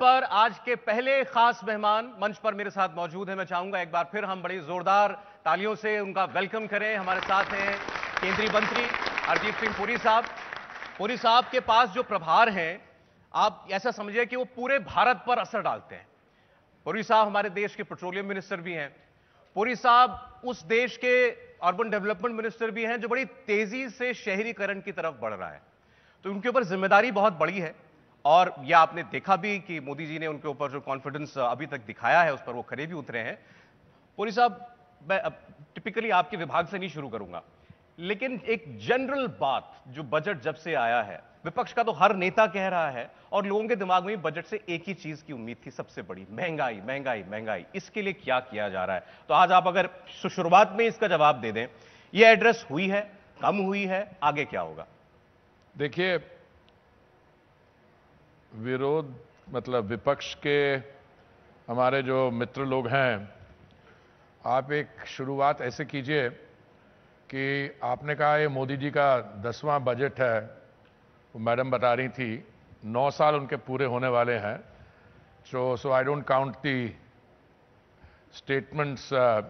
पर आज के पहले खास मेहमान मंच पर मेरे साथ मौजूद हैं मैं चाहूंगा एक बार फिर हम बड़ी जोरदार तालियों से उनका वेलकम करें हमारे साथ हैं केंद्रीय मंत्री हरदीप सिंह पुरी साहब पुरी साहब के पास जो प्रभार हैं आप ऐसा समझिए कि वो पूरे भारत पर असर डालते हैं पुरी साहब हमारे देश के पेट्रोलियम मिनिस्टर भी हैं पुरी साहब उस देश के अर्बन डेवलपमेंट मिनिस्टर भी हैं जो बड़ी तेजी से शहरीकरण की तरफ बढ़ रहा है तो उनके ऊपर जिम्मेदारी बहुत बड़ी है और ये आपने देखा भी कि मोदी जी ने उनके ऊपर जो कॉन्फिडेंस अभी तक दिखाया है उस पर वो खड़े भी उतरे हैं पुरी साहब मैं टिपिकली आपके विभाग से नहीं शुरू करूंगा लेकिन एक जनरल बात जो बजट जब से आया है विपक्ष का तो हर नेता कह रहा है और लोगों के दिमाग में बजट से एक ही चीज की उम्मीद थी सबसे बड़ी महंगाई महंगाई महंगाई इसके लिए क्या किया जा रहा है तो आज आप अगर शुरुआत में इसका जवाब दे दें यह एड्रेस हुई है कम हुई है आगे क्या होगा देखिए विरोध मतलब विपक्ष के हमारे जो मित्र लोग हैं आप एक शुरुआत ऐसे कीजिए कि आपने कहा ये मोदी जी का दसवां बजट है वो मैडम बता रही थी नौ साल उनके पूरे होने वाले हैं so so I don't count the statements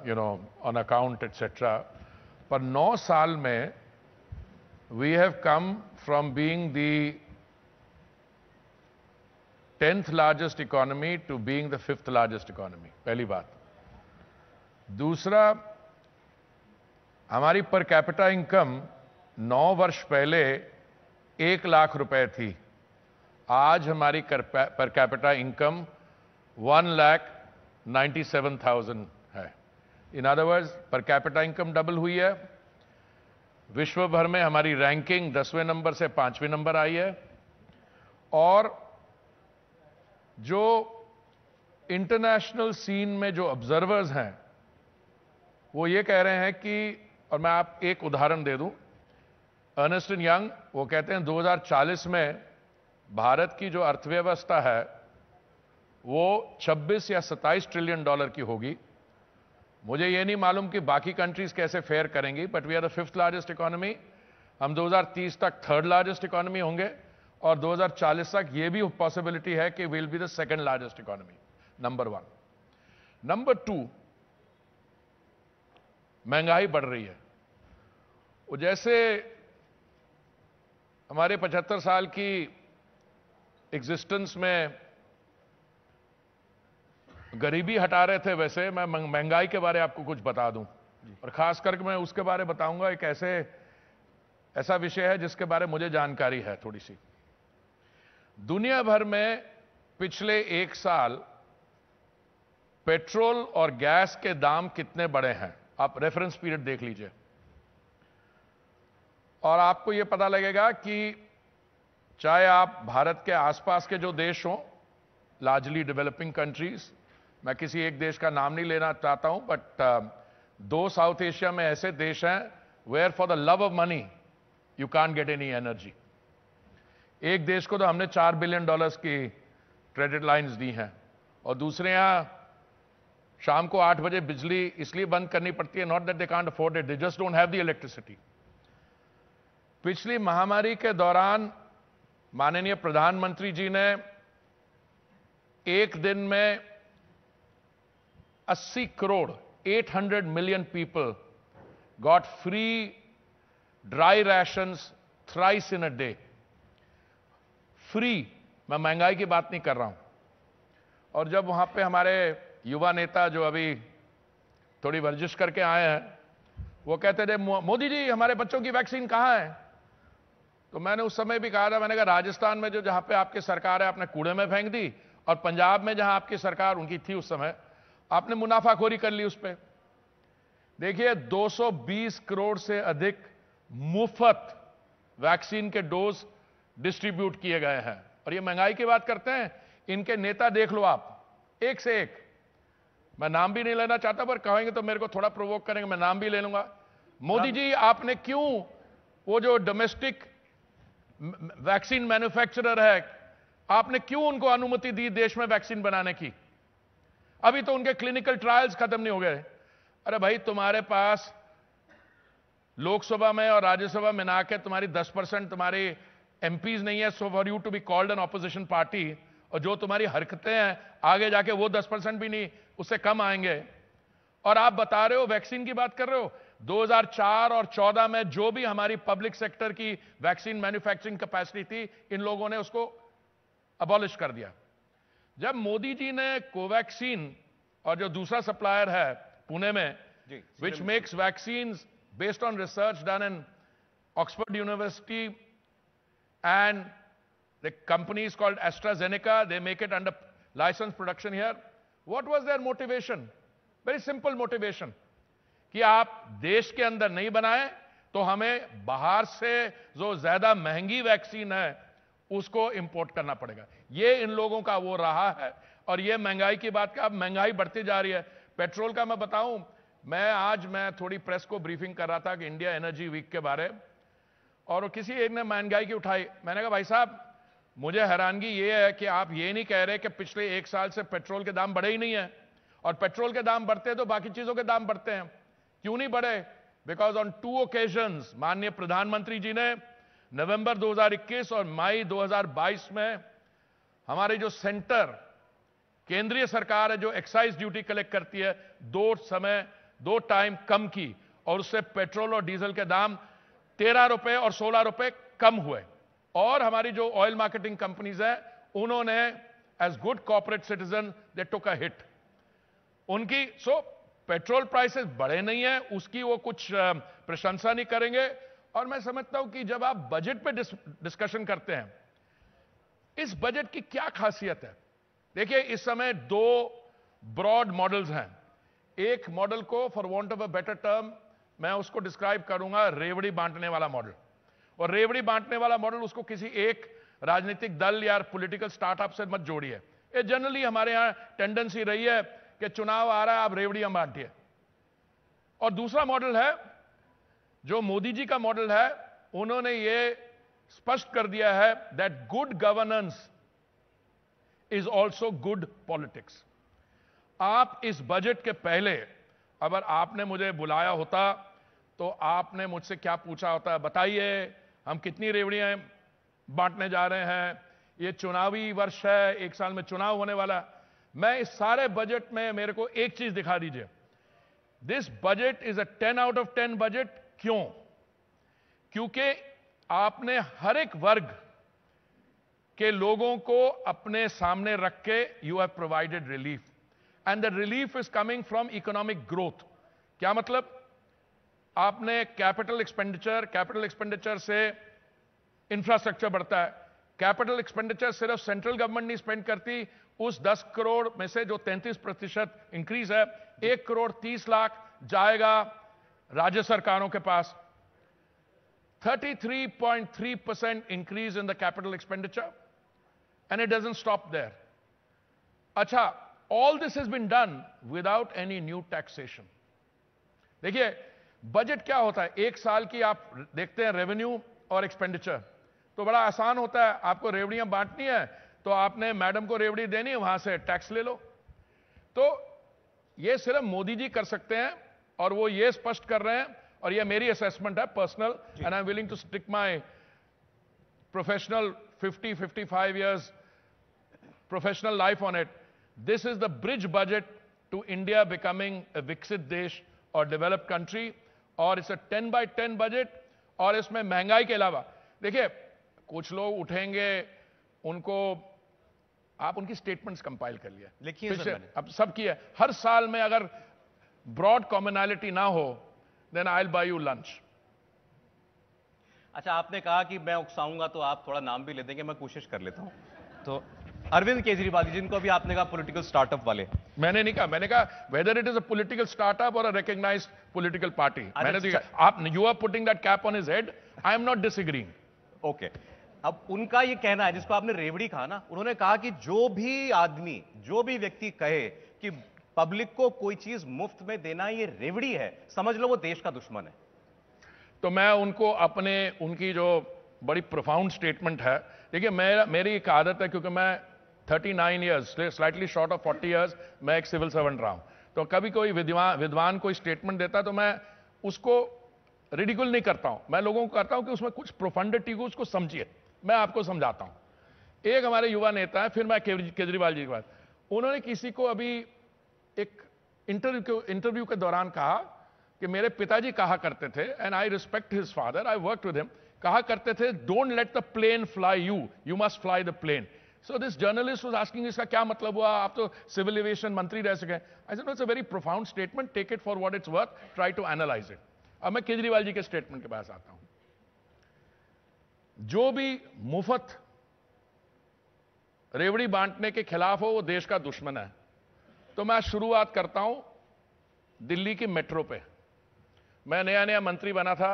you know on account etcetera पर नौ साल में we have come from being the tenth largest economy to being the fifth largest economy पहली बात दूसरा हमारी पर कैपिटा इनकम नौ वर्ष पहले एक लाख रुपए थी आज हमारी per capita income one lakh ninety seven thousand है in other per capita income double हुई है विश्व भर में हमारी रैंकिंग दसवें नंबर से पांचवें नंबर आई है और जो इंटरनेशनल सीन में जो ऑब्जर्वर्स हैं वो ये कह रहे हैं कि और मैं आप एक उदाहरण दे दूं अर्नेस्ट एंड यंग वो कहते हैं 2040 में भारत की जो अर्थव्यवस्था है वो 26 या 27 ट्रिलियन डॉलर की होगी मुझे ये नहीं मालूम कि बाकी कंट्रीज कैसे फेयर करेंगी but we are the fifth largest economy हम 2030 तक थर्ड लार्जेस्ट इकोनॉमी होंगे और 2040 तक यह भी पॉसिबिलिटी है कि will be the second largest economy number one number two महंगाई बढ़ रही है वो जैसे हमारे 75 साल की एग्जिस्टेंस में गरीबी हटा रहे थे वैसे मैं महंगाई के बारे आपको कुछ बता दूं और खास करके मैं उसके बारे बताऊंगा एक ऐसे ऐसा विषय है जिसके बारे मुझे जानकारी है थोड़ी सी दुनिया भर में पिछले एक साल पेट्रोल और गैस के दाम कितने बढ़े हैं आप रेफरेंस पीरियड देख लीजिए और आपको यह पता लगेगा कि चाहे आप भारत के आसपास के जो देश हों लार्जली डेवलपिंग कंट्रीज मैं किसी एक देश का नाम नहीं लेना चाहता हूं बट uh, दो साउथ एशिया में ऐसे देश हैं where for the love of money you can't get any energy एक देश को तो हमने चार बिलियन डॉलर्स की क्रेडिट लाइंस दी हैं और दूसरे यहां शाम को आठ बजे बिजली इसलिए बंद करनी पड़ती है not that they can't afford it they just don't have the electricity पिछली महामारी के दौरान माननीय प्रधानमंत्री जी ने एक दिन में 80 crore 800 million people got free dry rations thrice in a day free मैं महंगाई की बात नहीं कर रहा हूं और जब वहां पे हमारे युवा नेता जो अभी थोड़ी वर्जिश करके आए हैं वो कहते थे मोदी जी हमारे बच्चों की वैक्सीन कहाँ है तो मैंने उस समय भी कहा था मैंने कहा राजस्थान में जो जहां पे आपकी सरकार है आपने कूड़े में फेंक दी और पंजाब में जहां आपकी सरकार उनकी थी उस समय आपने मुनाफाखोरी कर ली उस पर देखिए 220 करोड़ से अधिक मुफ्त वैक्सीन के डोज डिस्ट्रीब्यूट किए गए हैं और ये महंगाई की बात करते हैं इनके नेता देख लो आप एक से एक मैं नाम भी नहीं लेना चाहता पर कहेंगे तो मेरे को थोड़ा प्रोवोक करेंगे मैं नाम भी ले लूंगा मोदी जी आपने क्यों वो जो डोमेस्टिक वैक्सीन मैन्युफैक्चरर है आपने क्यों उनको अनुमति दी देश में वैक्सीन बनाने की अभी तो उनके क्लिनिकल ट्रायल्स खत्म नहीं हो गए अरे भाई तुम्हारे पास लोकसभा में और राज्यसभा में ना के तुम्हारी 10 परसेंट तुम्हारी एमपीज नहीं है so for you to be called an opposition party और जो तुम्हारी हरकतें हैं आगे जाके वो दस परसेंट भी नहीं उससे कम आएंगे और आप बता रहे हो वैक्सीन की बात कर रहे हो 2004 और 14 में जो भी हमारी पब्लिक सेक्टर की वैक्सीन मैन्युफैक्चरिंग कैपेसिटी थी इन लोगों ने उसको अबॉलिश कर दिया जब मोदी जी ने कोवैक्सीन और जो दूसरा सप्लायर है पुणे में which makes vaccine based on research done in Oxford University And the company is called AstraZeneca. They make it under license production here. What was their motivation? Very simple motivation. कि आप देश के अंदर नहीं बनाए तो हमें बाहर से जो ज्यादा महंगी वैक्सीन है उसको इंपोर्ट करना पड़ेगा ये इन लोगों का वो रहा है और ये महंगाई की बात का अब महंगाई बढ़ती जा रही है पेट्रोल का मैं बताऊं मैं आज मैं थोड़ी प्रेस को ब्रीफिंग कर रहा था कि इंडिया एनर्जी वीक के बारे में और किसी एक ने महंगाई की उठाई मैंने कहा भाई साहब मुझे हैरानगी ये है कि आप ये नहीं कह रहे कि पिछले एक साल से पेट्रोल के दाम बढ़े ही नहीं है और पेट्रोल के दाम बढ़ते हैं तो बाकी चीजों के दाम बढ़ते हैं क्यों नहीं बढ़े बिकॉज ऑन टू ओकेजन माननीय प्रधानमंत्री जी ने नवंबर 2021 और मई 2022 में हमारे जो सेंटर केंद्रीय सरकार है जो एक्साइज ड्यूटी कलेक्ट करती है दो समय दो टाइम कम की और उससे पेट्रोल और डीजल के दाम तेरह रुपए और सोलह रुपए कम हुए और हमारी जो ऑयल मार्केटिंग कंपनीज है उन्होंने as good corporate citizen they took a hit उनकी सो पेट्रोल प्राइसेस बढ़े नहीं है उसकी वो कुछ प्रशंसा नहीं करेंगे और मैं समझता हूं कि जब आप बजट पे डिस, डिस्कशन करते हैं इस बजट की क्या खासियत है देखिए इस समय दो ब्रॉड मॉडल्स हैं एक मॉडल को for want of a better term मैं उसको डिस्क्राइब करूंगा रेवड़ी बांटने वाला मॉडल और रेवड़ी बांटने वाला मॉडल उसको किसी एक राजनीतिक दल या पॉलिटिकल स्टार्टअप से मत जोड़िए ये जनरली हमारे यहां टेंडेंसी रही है कि चुनाव आ रहा है आप रेवड़ियां बांटिए और दूसरा मॉडल है जो मोदी जी का मॉडल है उन्होंने ये स्पष्ट कर दिया है that good governance is also good politics आप इस बजट के पहले अगर आपने मुझे बुलाया होता तो आपने मुझसे क्या पूछा होता है बताइए हम कितनी रेवड़ियां बांटने जा रहे हैं ये चुनावी वर्ष है एक साल में चुनाव होने वाला मैं इस सारे बजट में मेरे को एक चीज दिखा दीजिए this budget is a ten out of ten budget क्यों क्योंकि आपने हर एक वर्ग के लोगों को अपने सामने रख के you have provided relief and the relief is coming from economic growth क्या मतलब आपने कैपिटल एक्सपेंडिचर कैपिटल एक्सपेंडिचर से इंफ्रास्ट्रक्चर बढ़ता है कैपिटल एक्सपेंडिचर सिर्फ सेंट्रल गवर्नमेंट नहीं स्पेंड करती उस 10 करोड़ में से जो 33 प्रतिशत इंक्रीज है एक करोड़ 30 लाख जाएगा राज्य सरकारों के पास 33.3 percent increase in the capital expenditure and it doesn't stop there अच्छा all this is been done without any new taxation देखिए बजट क्या होता है एक साल की आप देखते हैं रेवेन्यू और एक्सपेंडिचर तो बड़ा आसान होता है आपको रेवड़ियां बांटनी है तो आपने मैडम को रेवड़ी देनी है वहां से टैक्स ले लो तो ये सिर्फ मोदी जी कर सकते हैं और वो ये स्पष्ट कर रहे हैं और ये मेरी असेसमेंट है personal and I am willing to stick my professional 50 55 years professional life on it this is the bridge budget to India becoming विकसित देश और डेवलप्ड कंट्री और इसे टेन बाय टेन बजट और इसमें महंगाई के अलावा देखिए कुछ लोग उठेंगे उनको आप उनकी स्टेटमेंट्स कंपाइल कर लिया लिखिए अब सब किया हर साल में अगर ब्रॉड कॉमनैलिटी ना हो then I buy you lunch अच्छा आपने कहा कि मैं उकसाऊंगा तो आप थोड़ा नाम भी ले देंगे मैं कोशिश कर लेता हूं तो अरविंद केजरीवाल जी जिनको भी आपने कहा पॉलिटिकल स्टार्टअप वाले मैंने नहीं कहा मैंने कहा whether it is a political startup और अ रिकग्नाइज्ड पॉलिटिकल पार्टी मैंने तो अच्छा। आप you are putting that cap on his head I am not disagreeing okay अब उनका ये कहना है जिसको आपने रेवड़ी कहा ना उन्होंने कहा कि जो भी आदमी जो भी व्यक्ति कहे कि पब्लिक को कोई चीज मुफ्त में देना ये रेवड़ी है समझ लो वो देश का दुश्मन है तो मैं उनको अपने उनकी जो बड़ी प्रोफाउंड स्टेटमेंट है देखिए मेरा मेरी एक आदत है क्योंकि मैं 39 years, slightly short of 40 years, मैं एक सिविल सर्वेंट रहा हूं तो कभी कोई विद्वान विद्वान कोई स्टेटमेंट देता तो मैं उसको रिडिकुल नहीं करता हूं मैं लोगों को करता हूं कि उसमें कुछ प्रोफंडिटी को उसको समझिए मैं आपको समझाता हूं एक हमारे युवा नेता है फिर मैं केजरीवाल जी के पास उन्होंने किसी को अभी एक इंटरव्यू इंटरव्यू के दौरान कहा कि मेरे पिताजी कहा करते थे and I respect his father I work with him कहा करते थे don't let the plane fly you you must fly the plane so this journalist was asking इसका क्या मतलब हुआ आप तो सिविल एविएशन मंत्री रह सके I know it's a very profound statement take it for what it's worth try to analyse it अब मैं केजरीवाल जी के स्टेटमेंट के पास आता हूं जो भी मुफत रेवड़ी बांटने के खिलाफ हो वो देश का दुश्मन है तो मैं शुरुआत करता हूं दिल्ली की मेट्रो पे मैं नया नया मंत्री बना था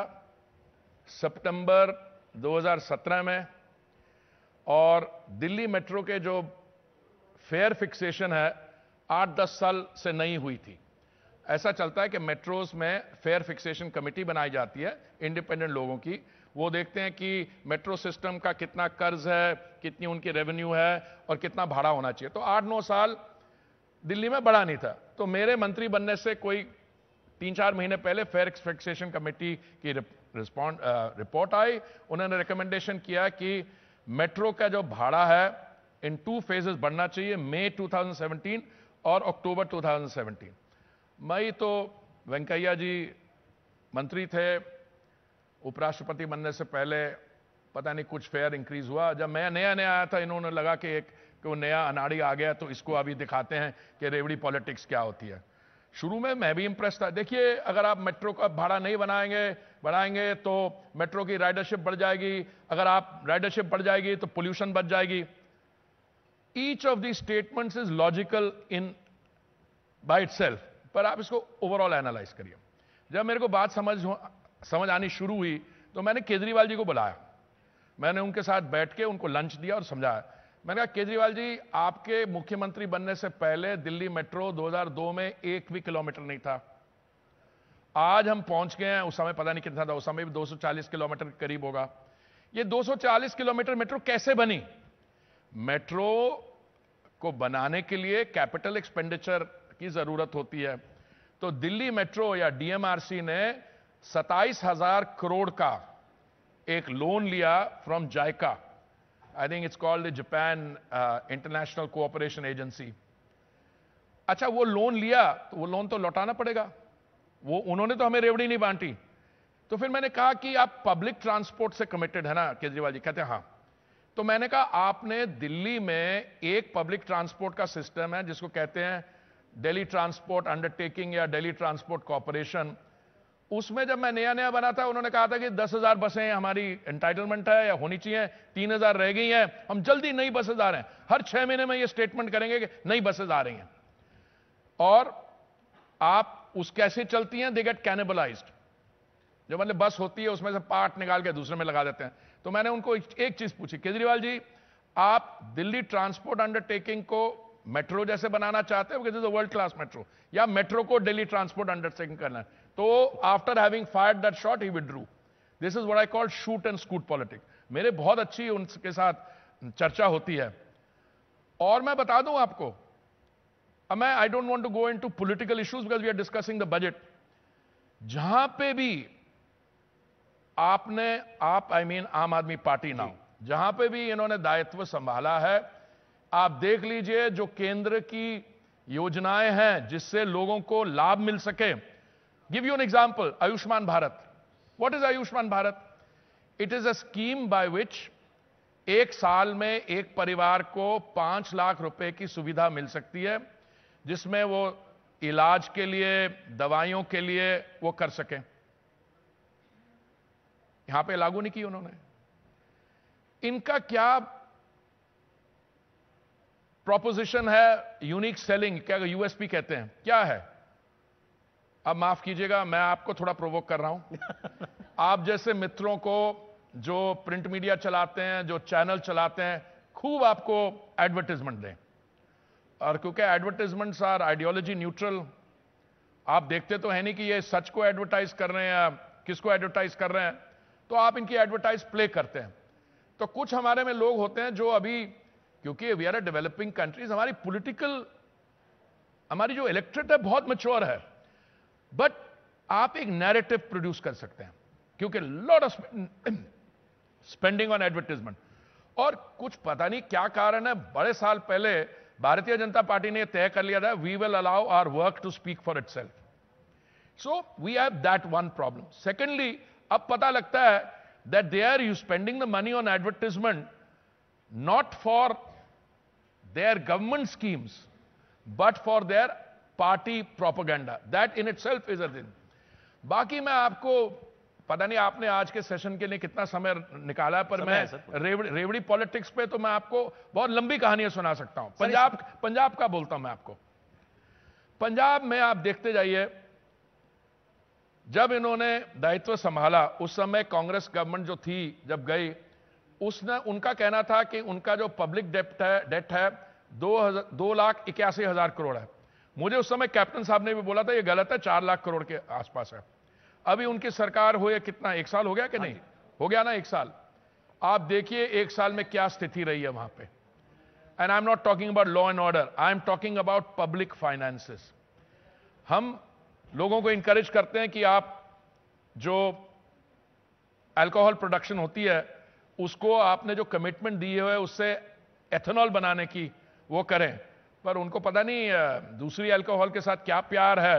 सितंबर 2017 में और दिल्ली मेट्रो के जो फेयर फिक्सेशन है आठ दस साल से नहीं हुई थी ऐसा चलता है कि मेट्रोज में फेयर फिक्सेशन कमेटी बनाई जाती है इंडिपेंडेंट लोगों की वो देखते हैं कि मेट्रो सिस्टम का कितना कर्ज है कितनी उनकी रेवेन्यू है और कितना भाड़ा होना चाहिए तो आठ नौ साल दिल्ली में बड़ा नहीं था तो मेरे मंत्री बनने से कोई तीन चार महीने पहले फेयर फिक्सेशन कमेटी की रिस्पॉन्ड रिपोर्ट आई उन्होंने रिकमेंडेशन किया कि मेट्रो का जो भाड़ा है इन टू फेजेस बढ़ना चाहिए मई 2017 और अक्टूबर 2017 मई तो वेंकैया जी मंत्री थे उपराष्ट्रपति बनने से पहले पता नहीं कुछ फेयर इंक्रीज हुआ जब मैं नया नया आया था इन्होंने लगा कि एक वो नया अनाड़ी आ गया तो इसको अभी दिखाते हैं कि रेवड़ी पॉलिटिक्स क्या होती है शुरू में मैं भी इंप्रेस था देखिए अगर आप मेट्रो का भाड़ा नहीं बनाएंगे बढ़ाएंगे तो मेट्रो की राइडरशिप बढ़ जाएगी अगर आप राइडरशिप बढ़ जाएगी तो पोल्यूशन बढ़ जाएगी each of the statements is logical in by it पर आप इसको ओवरऑल एनालाइज करिए जब मेरे को बात समझ समझ आनी शुरू हुई तो मैंने केजरीवाल जी को बुलाया मैंने उनके साथ बैठ के उनको लंच दिया और समझाया मैंने कहा केजरीवाल जी आपके मुख्यमंत्री बनने से पहले दिल्ली मेट्रो 2002 में एक भी किलोमीटर नहीं था आज हम पहुंच गए हैं उस समय पता नहीं कितना था उस समय भी 240 किलोमीटर के करीब होगा ये 240 किलोमीटर मेट्रो कैसे बनी मेट्रो को बनाने के लिए कैपिटल एक्सपेंडिचर की जरूरत होती है तो दिल्ली मेट्रो या डीएमआरसी ने सताइस हजार करोड़ का एक लोन लिया from JICA I think it's called Japan International Cooperation Agency अच्छा वो लोन लिया तो वो लोन तो लौटाना पड़ेगा वो उन्होंने तो हमें रेवड़ी नहीं बांटी तो फिर मैंने कहा कि आप पब्लिक ट्रांसपोर्ट से कमिटेड है ना केजरीवाल जी कहते हैं हाँ तो मैंने कहा आपने दिल्ली में एक पब्लिक ट्रांसपोर्ट का सिस्टम है जिसको कहते हैं दिल्ली ट्रांसपोर्ट अंडरटेकिंग या दिल्ली ट्रांसपोर्ट कॉरपोरेशन उसमें जब मैं नया नया बना था उन्होंने कहा था कि दस हजार बसें हमारी एंटाइटलमेंट है या होनी चाहिए तीन हजार रह गई हैं हम जल्दी नई बसें आ रहे हैं हर छह महीने में ये स्टेटमेंट करेंगे कि नई बसें आ रही हैं और आप उस कैसे चलती हैं दे गेट कैनेबलाइज जो मतलब बस होती है उसमें से पार्ट निकाल के दूसरे में लगा देते हैं तो मैंने उनको एक चीज पूछी केजरीवाल जी आप दिल्ली ट्रांसपोर्ट अंडरटेकिंग को मेट्रो जैसे बनाना चाहते हो वर्ल्ड क्लास मेट्रो या मेट्रो को दिल्ली ट्रांसपोर्ट अंडरटेकिंग करना है तो after having fire that shot he withdrew this is what I call shoot and scoot politic मेरे बहुत अच्छी उनके साथ चर्चा होती है और मैं बता दूं आपको अब मैं I don't want to go into political issues because we are discussing the budget जहां पे भी आपने आप आई I मीन mean, आम आदमी पार्टी नाउ जहां पे भी इन्होंने दायित्व संभाला है आप देख लीजिए जो केंद्र की योजनाएं हैं जिससे लोगों को लाभ मिल सके Give you an example, Ayushman Bharat. What is Ayushman Bharat? It is a scheme by which एक साल में एक परिवार को पांच लाख रुपए की सुविधा मिल सकती है जिसमें वो इलाज के लिए दवाइयों के लिए वो कर सके यहां पे लागू नहीं की उन्होंने इनका क्या प्रोपोजिशन है यूनिक सेलिंग क्या यूएसपी कहते हैं क्या है अब माफ कीजिएगा मैं आपको थोड़ा प्रोवोक कर रहा हूं आप जैसे मित्रों को जो प्रिंट मीडिया चलाते हैं जो चैनल चलाते हैं खूब आपको एडवर्टीजमेंट दें और क्योंकि एडवर्टीजमेंट्स आर आइडियोलॉजी न्यूट्रल आप देखते तो है नहीं कि ये सच को एडवर्टाइज कर रहे हैं या किसको एडवर्टाइज कर रहे हैं तो आप इनकी एडवर्टाइज प्ले करते हैं तो कुछ हमारे में लोग होते हैं जो अभी क्योंकि we are a developing countries हमारी पॉलिटिकल हमारी जो इलेक्ट्रेट है बहुत मच्योर है बट आप एक नैरेटिव प्रोड्यूस कर सकते हैं क्योंकि lot of spending on advertisement और कुछ पता नहीं क्या कारण है बड़े साल पहले भारतीय जनता पार्टी ने तय कर लिया था we will allow our work to speak for itself so we have that one problem secondly अब पता लगता है that they are you spending the money on advertisement not for their government schemes but for their party propaganda that in itself is a sin बाकी मैं आपको पता नहीं आपने आज के सेशन के लिए कितना समय निकाला पर समय मैं रेवड़ी, रेवड़ी पॉलिटिक्स पे तो मैं आपको बहुत लंबी कहानियां सुना सकता हूं पंजाब पंजाब का बोलता हूं मैं आपको पंजाब में आप देखते जाइए जब इन्होंने दायित्व संभाला उस समय कांग्रेस गवर्नमेंट जो थी जब गई उसने उनका कहना था कि उनका जो पब्लिक डेप्ट है डेट है दो, दो लाख इक्यासी हजार करोड़ है मुझे उस समय कैप्टन साहब ने भी बोला था ये गलत है चार लाख करोड़ के आसपास है अभी उनकी सरकार हो या कितना एक साल हो गया कि हाँ नहीं हो गया ना एक साल आप देखिए एक साल में क्या स्थिति रही है वहां पे and I am not talking about law and order I am talking about public finances हम लोगों को इंकरेज करते हैं कि आप जो अल्कोहल प्रोडक्शन होती है उसको आपने जो कमिटमेंट दी है उससे एथेनॉल बनाने की वो करें पर उनको पता नहीं दूसरी अल्कोहल के साथ क्या प्यार है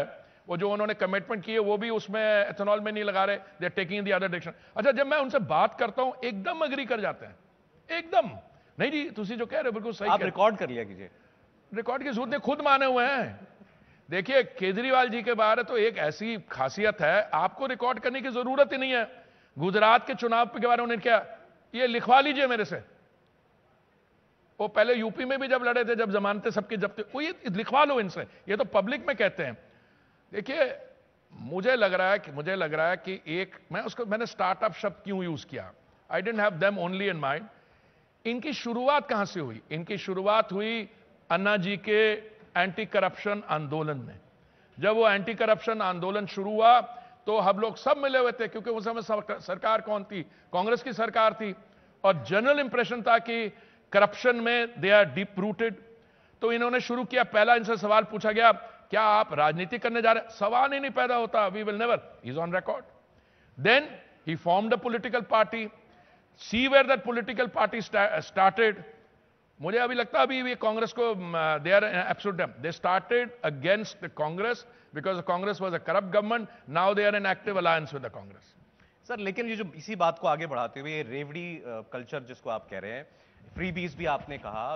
वो जो उन्होंने कमिटमेंट किए वो भी उसमें एथेनॉल में नहीं लगा रहे they taking the other diction अच्छा जब मैं उनसे बात करता हूं एकदम अग्री कर जाते हैं एकदम नहीं जी तुम जो कह रहे हो बिल्कुल सही आप रिकॉर्ड कर लिया कीजिए रिकॉर्ड की जरूरत खुद माने हुए हैं देखिए केजरीवाल जी के बारे तो एक ऐसी खासियत है आपको रिकॉर्ड करने की जरूरत ही नहीं है गुजरात के चुनाव के बारे में उन्होंने क्या ये लिखवा लीजिए मेरे से वो पहले यूपी में भी जब लड़े थे जब जमानते सबकी जब वो ये लिखवा लो इनसे ये तो पब्लिक में कहते हैं देखिए मुझे लग रहा है कि मुझे लग रहा है कि एक मैं उसको मैंने स्टार्टअप शब्द क्यों यूज किया I didn't have them only in mind इनकी शुरुआत कहां से हुई इनकी शुरुआत हुई अन्ना जी के एंटी करप्शन आंदोलन में जब वो एंटी करप्शन आंदोलन शुरू हुआ तो हम लोग सब मिले हुए थे क्योंकि उस समय सरकार कौन थी कांग्रेस की सरकार थी और जनरल इंप्रेशन था कि करप्शन में दे आर डीप रूटेड तो इन्होंने शुरू किया पहला इनसे सवाल पूछा गया क्या आप राजनीति करने जा रहे सवाल ही नहीं पैदा होता we will never is on record then he formed the political party see where that political party started मुझे अभी लगता अभी कांग्रेस को they are absolute they started against the Congress because Congress was a corrupt government now they are an active alliance with the Congress sir लेकिन ये जो इसी बात को आगे बढ़ाते हुए रेवड़ी कल्चर uh, जिसको आप कह रहे हैं फ्रीबीज भी आपने कहा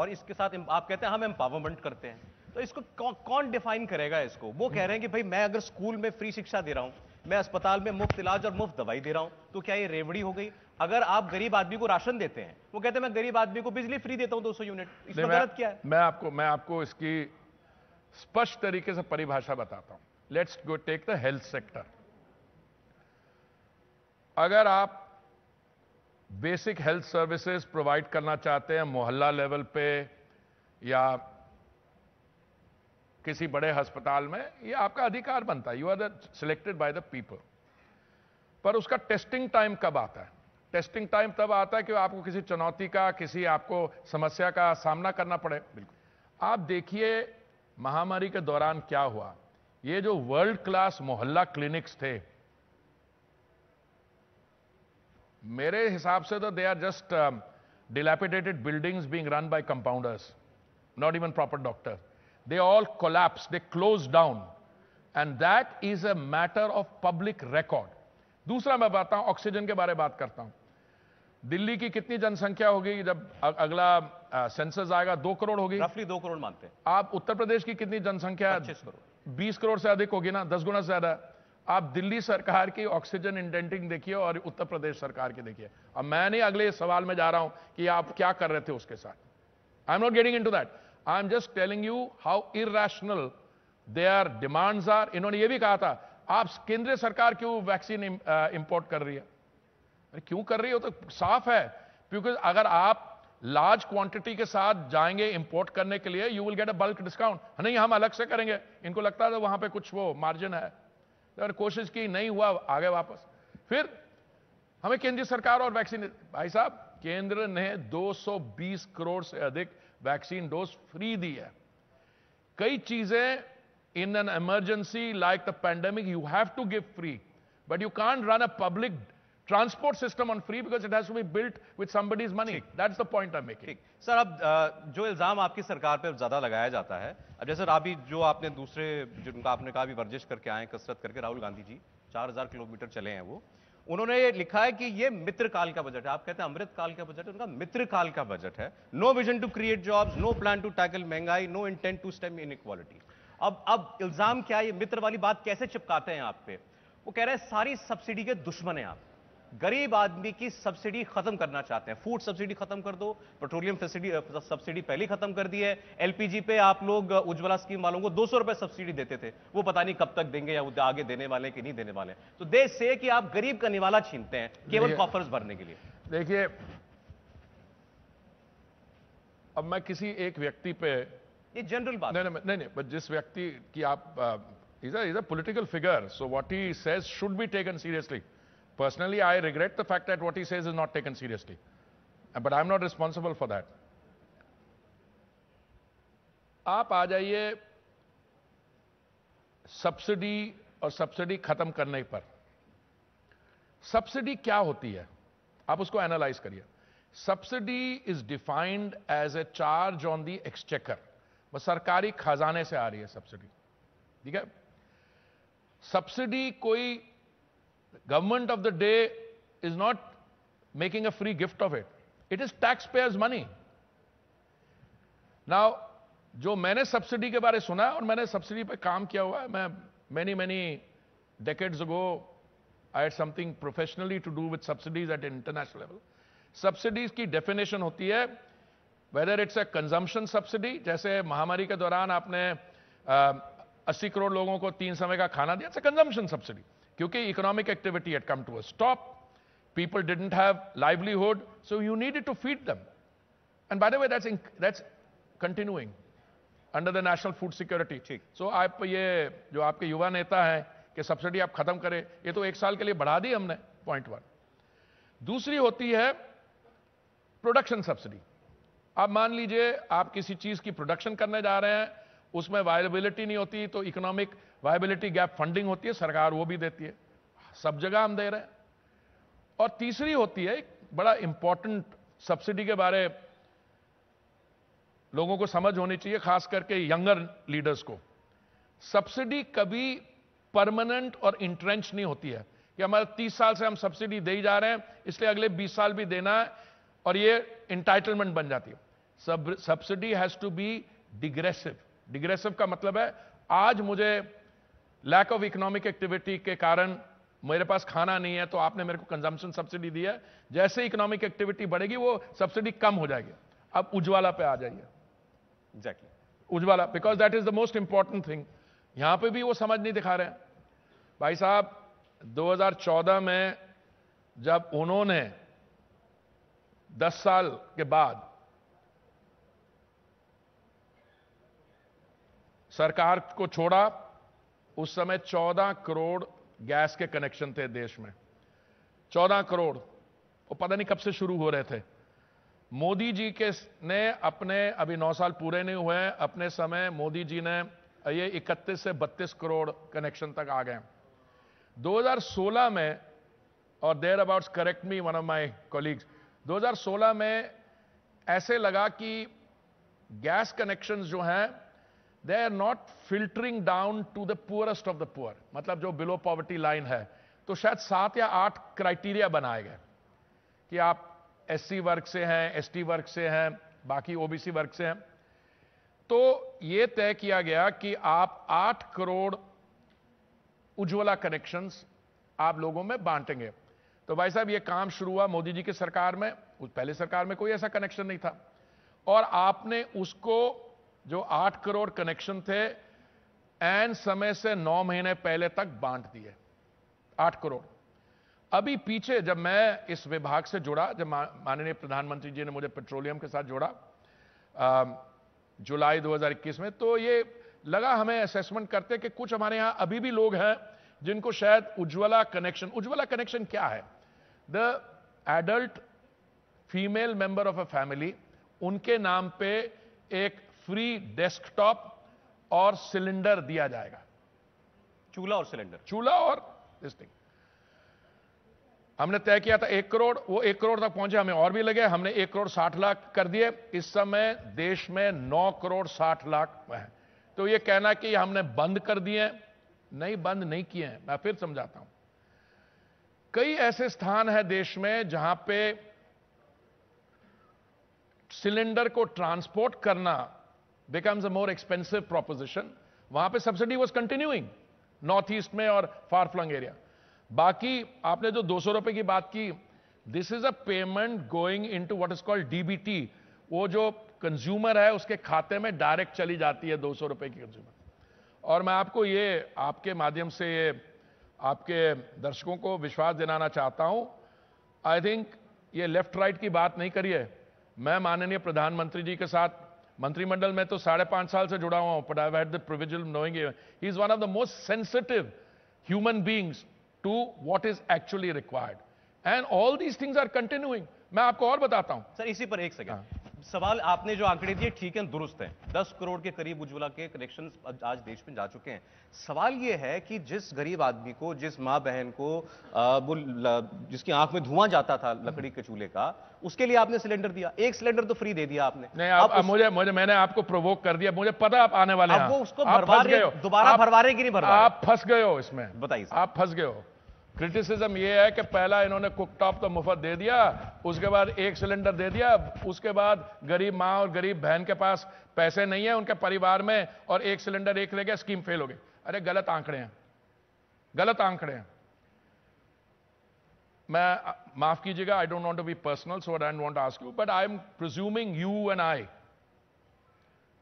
और इसके साथ आप कहते हैं हम एम्पावरमेंट करते हैं तो इसको कौन डिफाइन करेगा इसको वो कह रहे हैं कि भाई मैं अगर स्कूल में फ्री शिक्षा दे रहा हूं मैं अस्पताल में मुफ्त इलाज और मुफ्त दवाई दे रहा हूं तो क्या ये रेवड़ी हो गई अगर आप गरीब आदमी को राशन देते हैं वो कहते हैं मैं गरीब आदमी को बिजली फ्री देता हूं 200 यूनिट इसमें गलत क्या है मैं आपको मैं आपको इसकी स्पष्ट तरीके से परिभाषा बताता हूं let's go take the health sector अगर आप बेसिक हेल्थ सर्विसेज प्रोवाइड करना चाहते हैं मोहल्ला लेवल पे या किसी बड़े अस्पताल में ये आपका अधिकार बनता है you are the selected by the people पर उसका टेस्टिंग टाइम कब आता है टेस्टिंग टाइम तब आता है कि आपको किसी चुनौती का किसी आपको समस्या का सामना करना पड़े बिल्कुल आप देखिए महामारी के दौरान क्या हुआ ये जो वर्ल्ड क्लास मोहल्ला क्लिनिक्स थे मेरे हिसाब से तो they are just dilapidated buildings being run by compounders not even proper doctor they all collapse they close down and that is a matter of public record दूसरा मैं बताता हूं ऑक्सीजन के बारे में बात करता हूं दिल्ली की कितनी जनसंख्या होगी जब अगला सेंसस आएगा दो करोड़ होगी रफली दो करोड़ मानते हैं आप उत्तर प्रदेश की कितनी जनसंख्या है बीस करोड़ से अधिक होगी ना दस गुना से ज्यादा आप दिल्ली सरकार की ऑक्सीजन इंडेंटिंग देखिए और उत्तर प्रदेश सरकार की देखिए अब मैं नहीं अगले सवाल में जा रहा हूं कि आप क्या कर रहे थे उसके साथ I am not getting into that I am just telling you how irrational are demands are इन्होंने ये भी कहा था आप केंद्र सरकार क्यों वैक्सीन इंपोर्ट uh, कर रही है अरे क्यों कर रही हो तो साफ है क्योंकि अगर आप लार्ज क्वांटिटी के साथ जाएंगे इंपोर्ट करने के लिए you will get a bulk discount नहीं हम अलग से करेंगे इनको लगता है वहां पे कुछ वो मार्जिन है और तो कोशिश की नहीं हुआ आगे वापस फिर हमें केंद्रीय सरकार और वैक्सीन भाई साहब केंद्र ने 220 करोड़ से अधिक वैक्सीन डोज फ्री दी है कई चीजें in an emergency like the pandemic you have to give free but you can't run a public transport system on free because it has to be built with somebody's money. That's the point I'm sir अब जो इल्ज़ाम आपकी सरकार पे ज़्यादा लगाया जाता है अब जैसे अभी जो आपने दूसरे जिनका आपने कहा वर्जिश करके आए कसरत करके राहुल गांधी जी 4000 किलोमीटर चले हैं वो उन्होंने ये लिखा है कि ये मित्र काल का बजट है आप कहते हैं अमृत काल का बजट है उनका मित्र काल का बजट है no vision to create jobs no plan to tackle महंगाई no intent to stem inequality अब अब इल्ज़ाम क्या है ये मित्र वाली बात कैसे चिपकाते हैं आप पे वो कह रहे हैं सारी सब्सिडी के दुश्मन हैं आप गरीब आदमी की सब्सिडी खत्म करना चाहते हैं फूड सब्सिडी खत्म कर दो पेट्रोलियम सब्सिडी सब्सिडी पहले खत्म कर दी है एलपीजी पे आप लोग उज्ज्वला स्कीम वालों को दो सौ रुपए सब्सिडी देते थे वो पता नहीं कब तक देंगे या आगे देने वाले कि नहीं देने वाले तो देश से कि आप गरीब का निवाला छीनते हैं केवल कॉफर्स भरने के लिए देखिए अब मैं किसी एक व्यक्ति पे ये जनरल बात नहीं नहीं नहीं बट जिस व्यक्ति की आप is a is a figure so what he says should be taken seriously Personally, I regret the fact that what he says is not taken seriously. Uh, but I'm not responsible for that. आप आ जाइए subsidy और subsidy खत्म करने पर subsidy क्या होती है आप उसको एनालाइज करिए subsidy is defined as a charge on the exchequer वह सरकारी खजाने से आ रही है सब्सिडी ठीक है सब्सिडी कोई The government of the day is not making a free gift of it. It is taxpayers' money. Now, जो मैंने सब्सिडी के बारे सुना है और मैंने सब्सिडी पे काम किया हुआ है मैं many many decades ago I had something professionally to do with subsidies at international level. Subsidies की definition होती है whether it's a consumption subsidy जैसे महामारी के दौरान आपने uh, 80 करोड़ लोगों को तीन समय का खाना दिया इट्स अ कंजम्पशन सब्सिडी क्योंकि economic activity at come to a stop people didn't have livelihood so you need to feed them and by the way that's that's continuing under the national food security ठीक सो आप ये जो आपके युवा नेता हैं कि सब्सिडी आप खत्म करें ये तो एक साल के लिए बढ़ा दी हमने पॉइंट वन दूसरी होती है प्रोडक्शन सब्सिडी आप मान लीजिए आप किसी चीज की प्रोडक्शन करने जा रहे हैं उसमें वायबिलिटी नहीं होती तो इकोनॉमिक वायबिलिटी गैप फंडिंग होती है सरकार वो भी देती है सब जगह हम दे रहे हैं और तीसरी होती है एक बड़ा इंपॉर्टेंट सब्सिडी के बारे लोगों को समझ होनी चाहिए खास करके यंगर लीडर्स को सब्सिडी कभी परमानेंट और इंट्रेंच नहीं होती है कि हमारे तीस साल से हम सब्सिडी दे ही जा रहे हैं इसलिए अगले बीस साल भी देना है और ये इंटाइटलमेंट बन जाती है subsidy has to be degressive degressive का मतलब है आज मुझे लैक ऑफ इकोनॉमिक एक्टिविटी के कारण मेरे पास खाना नहीं है तो आपने मेरे को कंजम्पशन सब्सिडी दी है जैसे इकोनॉमिक एक्टिविटी बढ़ेगी वो सब्सिडी कम हो जाएगी अब उज्ज्वला पे आ जाइए exactly exactly. Ujjwala because that is the most important thing यहां पे भी वो समझ नहीं दिखा रहे हैं भाई साहब 2014 में जब उन्होंने 10 साल के बाद सरकार को छोड़ा उस समय 14 करोड़ गैस के कनेक्शन थे देश में 14 करोड़ वो पता नहीं कब से शुरू हो रहे थे मोदी जी के ने अपने अभी नौ साल पूरे नहीं हुए अपने समय मोदी जी ने ये 31 से 32 करोड़ कनेक्शन तक आ गए 2016 में और there about correct me one of my colleagues 2016 में ऐसे लगा कि गैस कनेक्शंस जो हैं they are not filtering down to the poorest of the poor मतलब जो बिलो पॉवर्टी लाइन है तो शायद सात या आठ क्राइटेरिया बनाए गए कि आप एस वर्ग से हैं एस वर्ग से हैं बाकी ओबीसी वर्ग से हैं तो यह तय किया गया कि आप आठ करोड़ उज्ज्वला कनेक्शंस आप लोगों में बांटेंगे तो भाई साहब यह काम शुरू हुआ मोदी जी की सरकार में पहले सरकार में कोई ऐसा कनेक्शन नहीं था और आपने उसको जो आठ करोड़ कनेक्शन थे एन समय से नौ महीने पहले तक बांट दिए आठ करोड़ अभी पीछे जब मैं इस विभाग से जुड़ा जब माननीय प्रधानमंत्री जी ने मुझे पेट्रोलियम के साथ जोड़ा जुलाई 2021 में तो ये लगा हमें असेसमेंट करते कि कुछ हमारे यहां अभी भी लोग हैं जिनको शायद उज्ज्वला कनेक्शन उज्ज्वला कनेक्शन क्या है the adult female member of a family उनके नाम पे एक फ्री डेस्कटॉप और सिलेंडर दिया जाएगा चूल्हा और सिलेंडर चूल्हा और दिस थिंग हमने तय किया था एक करोड़ वो एक करोड़ तक पहुंचे हमें और भी लगे हमने एक करोड़ साठ लाख कर दिए इस समय देश में नौ करोड़ साठ लाख है तो ये कहना कि हमने बंद कर दिए नहीं बंद नहीं किए हैं मैं फिर समझाता हूं कई ऐसे स्थान है देश में जहां पे सिलेंडर को ट्रांसपोर्ट करना becomes a more expensive proposition वहां पे subsidy was continuing North East में और फार फ्लंग एरिया बाकी आपने जो दो सौ रुपए की बात की this is a payment going into what is called DBT वो जो कंज्यूमर है उसके खाते में डायरेक्ट चली जाती है दो सौ रुपए की कंज्यूमर और मैं आपको ये आपके माध्यम से ये आपके दर्शकों को विश्वास दिलाना चाहता हूं आई थिंक ये लेफ्ट राइट की बात नहीं करिए मैं माननीय प्रधानमंत्री जी के साथ मंत्रिमंडल में तो साढ़े पांच साल से जुड़ा हुआ हूं but I had the privilege knowing he is one of the most sensitive human beings to what is actually required and all these things are continuing मैं आपको और बताता हूं सर इसी पर एक सेकंड सवाल आपने जो आंकड़े दिए ठीक है दुरुस्त हैं दस करोड़ के करीब उज्ज्वला के कनेक्शन आज देश में जा चुके हैं सवाल यह है कि जिस गरीब आदमी को जिस माँ बहन को वो जिसकी आंख में धुआं जाता था लकड़ी के चूल्हे का उसके लिए आपने सिलेंडर दिया एक सिलेंडर तो फ्री दे दिया आपने नहीं आप, आप उस... मुझे मुझे मैंने आपको प्रोवोक कर दिया मुझे पता आप आने वाले आप वो उसको भरवा रहे दोबारा भरवा रहे कि नहीं भरवा आप फंस गए हो इसमें बताइए आप फंस गए हो क्रिटिसिज्म ये है कि पहला इन्होंने कुकटॉप तो मुफ्त दे दिया उसके बाद एक सिलेंडर दे दिया उसके बाद गरीब माँ और गरीब बहन के पास पैसे नहीं है उनके परिवार में और एक सिलेंडर एक ले गया स्कीम फेल हो गई अरे गलत आंकड़े हैं गलत आंकड़े हैं मैं माफ कीजिएगा I don't want to be personal so I want ask you but I am presuming you and I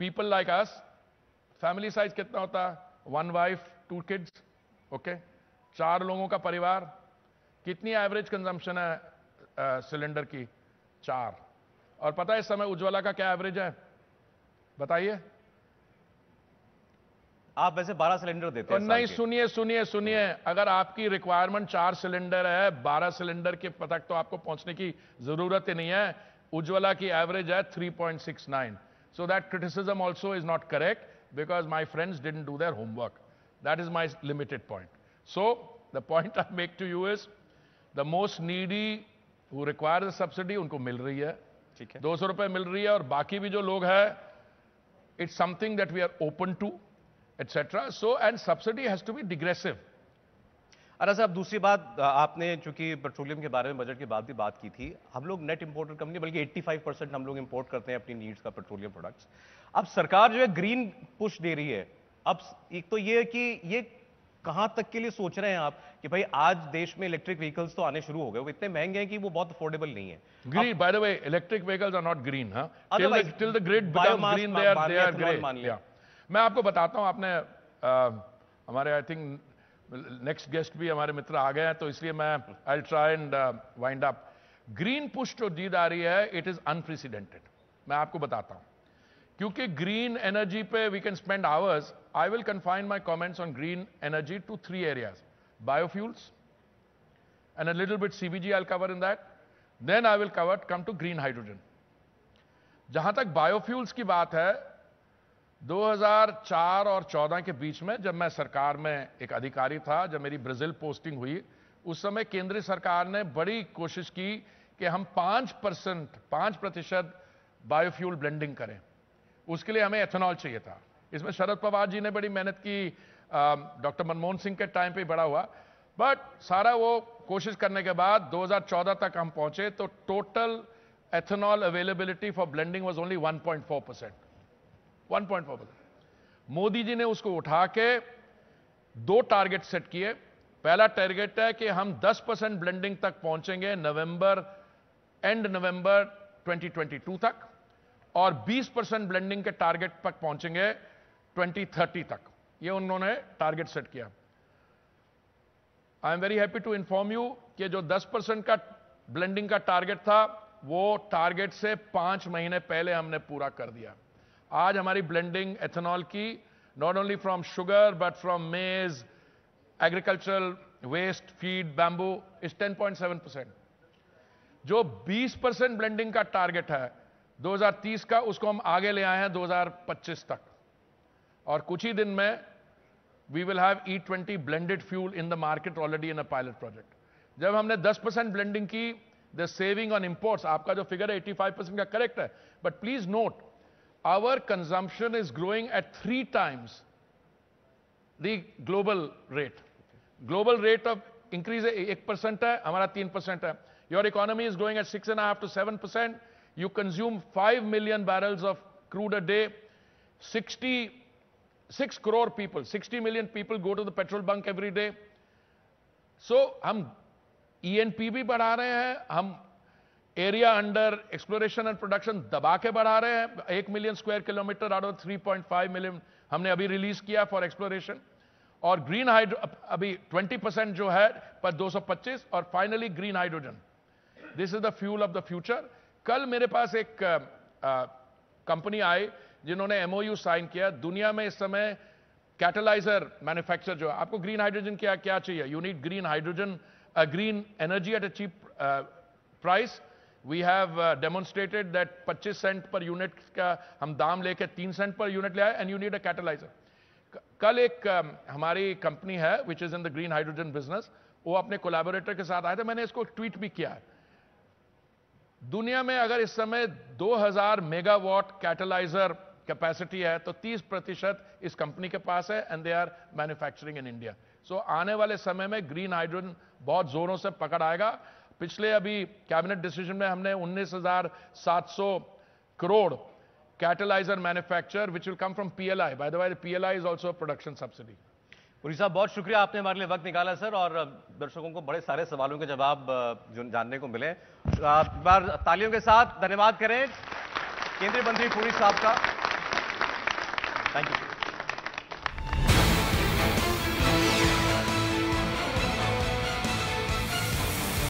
people like us family size कितना होता है one wife two kids okay चार लोगों का परिवार कितनी एवरेज कंजम्पशन है सिलेंडर की चार और पता है इस समय उज्ज्वला का क्या एवरेज है बताइए आप वैसे 12 सिलेंडर देते हैं नहीं सुनिए सुनिए सुनिए अगर आपकी रिक्वायरमेंट चार सिलेंडर है 12 सिलेंडर के तक तो आपको पहुंचने की जरूरत ही नहीं है उज्ज्वला की एवरेज है 3.69 so that criticism also is not correct because my friends didn't do their homework that is my limited point So, the point I make to you is, the most needy who requires a subsidy, उनको मिल रही है ठीक है दो सौ रुपए मिल रही है और बाकी भी जो लोग हैं it's something that we are open to etcetera so and subsidy has to be degressive अरे साहब दूसरी बात आपने चूंकि पेट्रोलियम के बारे में बजट के बाद भी बात की थी हम लोग नेट इंपोर्टर कंपनी बल्कि 85 परसेंट हम लोग इंपोर्ट करते हैं अपनी नीड्स का पेट्रोलियम प्रोडक्ट्स अब सरकार जो है ग्रीन पुश दे रही है अब एक तो ये है कि ये कहां तक के लिए सोच रहे हैं आप कि भाई आज देश में इलेक्ट्रिक व्हीकल्स तो आने शुरू हो गए वो इतने महंगे हैं कि वो बहुत अफोर्डेबल नहीं है green by the way electric vehicles are not green till the great green they are they are grey मान लिया मैं आपको बताता हूं आपने uh, हमारे आई थिंक नेक्स्ट गेस्ट भी हमारे मित्र आ गए हैं तो इसलिए मैं I try and wind up green push जो जीत आ रही है इट इज अनप्रेसिडेंटेड मैं आपको बताता हूं क्योंकि ग्रीन एनर्जी पे we can spend hours I will confine my comments on green energy to three areas biofuels and a little bit CBG I cover in that then I will cover come to green hydrogen जहां तक biofuels की बात है 2004 और 14 के बीच में जब मैं सरकार में एक अधिकारी था जब मेरी ब्राजील पोस्टिंग हुई उस समय केंद्रीय सरकार ने बड़ी कोशिश की कि हम 5 परसेंट पांच प्रतिशत बायोफ्यूल ब्लेंडिंग करें उसके लिए हमें एथेनॉल चाहिए था इसमें शरद पवार जी ने बड़ी मेहनत की डॉक्टर मनमोहन सिंह के टाइम पे बड़ा हुआ बट सारा वो कोशिश करने के बाद 2014 तक हम पहुंचे तो total ethanol availability for blending was only 1.4 percent one percent Modi ji ने उसको उठा के दो टारगेट सेट किए पहला टारगेट है कि हम 10 परसेंट ब्लेंडिंग तक पहुंचेंगे नवंबर एंड नवंबर 2022 तक और 20 परसेंट ब्लेंडिंग के टारगेट तक पहुंचेंगे 2030 तक ये उन्होंने टारगेट सेट किया I am very happy to inform you कि जो 10 परसेंट का ब्लेंडिंग का टारगेट था वो टारगेट से पांच महीने पहले हमने पूरा कर दिया आज हमारी ब्लेंडिंग एथेनॉल की not only from sugar but from maize agricultural waste feed bamboo is 10.7 percent जो 20 परसेंट ब्लेंडिंग का टारगेट है 2030 का उसको हम आगे ले आए हैं 2025 तक और कुछ ही दिन में we will have E twenty blended fuel in the market already in a pilot project जब हमने 10 परसेंट ब्लेंडिंग की द सेविंग ऑन इंपोर्ट्स आपका जो फिगर है 85 परसेंट का करेक्ट है but please note our consumption is growing at three times the global rate global rate of increase एक percent है हमारा तीन परसेंट है your economy is growing at six and half to seven percent You consume 5 million barrels of crude a day. 60, 6 crore people, 60 million people go to the petrol bunk every day. so, hum enp bhi badha rahe hain hum area under exploration and production daba ke badha rahe hain 1 million square kilometer out of 3.5 million humne abhi release kiya for exploration और green hydro अभी 20 percent जो है पर 225 और finally green hydrogen this is the fuel of the future कल मेरे पास एक company आई जिन्होंने एमओयू साइन किया दुनिया में इस समय कैटेलाइजर मैन्युफैक्चर जो है आपको ग्रीन हाइड्रोजन क्या क्या चाहिए you need green hydrogen green energy at a cheap price we have demonstrated that 25 cent per unit का हम दाम लेके 3 सेंट पर यूनिट ले आए and you need a catalyser कल एक uh, हमारी कंपनी है which is in the green hydrogen business वो अपने कोलेबोरेटर के साथ आए थे मैंने इसको ट्वीट भी किया है दुनिया में अगर इस समय 2000 मेगावाट कैटलाइजर कैपेसिटी है तो 30 प्रतिशत इस कंपनी के पास है and they are manufacturing in India so आने वाले समय में ग्रीन हाइड्रोजन बहुत जोरों से पकड़ आएगा पिछले अभी कैबिनेट डिसीजन में हमने 19,700 crore catalyser manufacture which will come from PLI by the way PLI is also production subsidy Puri साहब बहुत शुक्रिया आपने हमारे लिए वक्त निकाला सर और दर्शकों को बड़े सारे सवालों के जवाब जानने को मिले आप बार तालियों के साथ धन्यवाद करें केंद्रीय मंत्री पुरी साहब का थैंक यू